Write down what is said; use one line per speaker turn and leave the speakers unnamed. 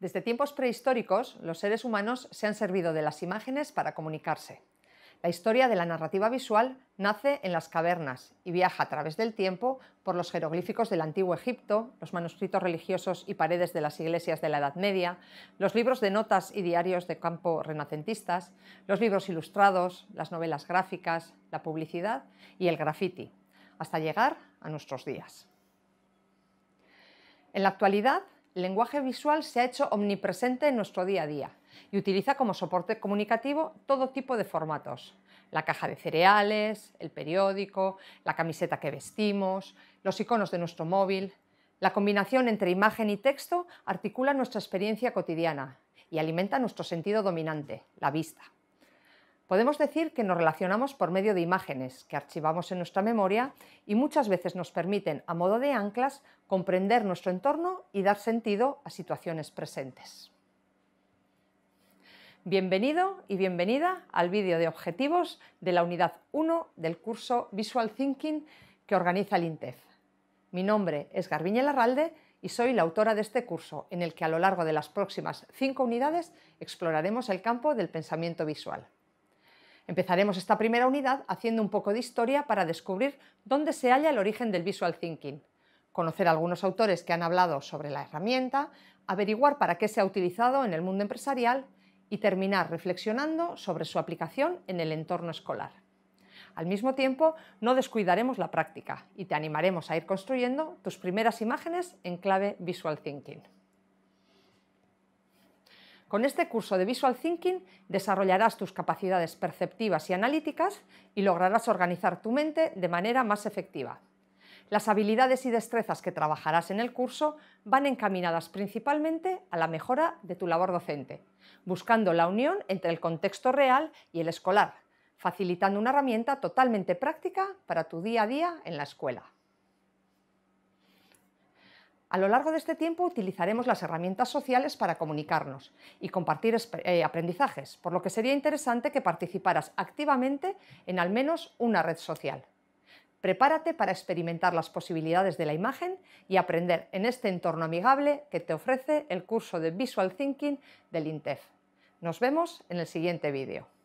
Desde tiempos prehistóricos, los seres humanos se han servido de las imágenes para comunicarse. La historia de la narrativa visual nace en las cavernas y viaja a través del tiempo por los jeroglíficos del Antiguo Egipto, los manuscritos religiosos y paredes de las iglesias de la Edad Media, los libros de notas y diarios de campo renacentistas, los libros ilustrados, las novelas gráficas, la publicidad y el graffiti, hasta llegar a nuestros días. En la actualidad, el lenguaje visual se ha hecho omnipresente en nuestro día a día y utiliza como soporte comunicativo todo tipo de formatos. La caja de cereales, el periódico, la camiseta que vestimos, los iconos de nuestro móvil. La combinación entre imagen y texto articula nuestra experiencia cotidiana y alimenta nuestro sentido dominante, la vista. Podemos decir que nos relacionamos por medio de imágenes que archivamos en nuestra memoria y muchas veces nos permiten, a modo de anclas, comprender nuestro entorno y dar sentido a situaciones presentes. Bienvenido y bienvenida al vídeo de objetivos de la unidad 1 del curso Visual Thinking que organiza el INTEF. Mi nombre es Garbiñe Larralde y soy la autora de este curso, en el que a lo largo de las próximas cinco unidades exploraremos el campo del pensamiento visual. Empezaremos esta primera unidad haciendo un poco de historia para descubrir dónde se halla el origen del Visual Thinking, conocer algunos autores que han hablado sobre la herramienta, averiguar para qué se ha utilizado en el mundo empresarial y terminar reflexionando sobre su aplicación en el entorno escolar. Al mismo tiempo, no descuidaremos la práctica y te animaremos a ir construyendo tus primeras imágenes en clave Visual Thinking. Con este curso de Visual Thinking desarrollarás tus capacidades perceptivas y analíticas y lograrás organizar tu mente de manera más efectiva. Las habilidades y destrezas que trabajarás en el curso van encaminadas principalmente a la mejora de tu labor docente, buscando la unión entre el contexto real y el escolar, facilitando una herramienta totalmente práctica para tu día a día en la escuela. A lo largo de este tiempo utilizaremos las herramientas sociales para comunicarnos y compartir eh, aprendizajes, por lo que sería interesante que participaras activamente en al menos una red social. Prepárate para experimentar las posibilidades de la imagen y aprender en este entorno amigable que te ofrece el curso de Visual Thinking del INTEF. Nos vemos en el siguiente vídeo.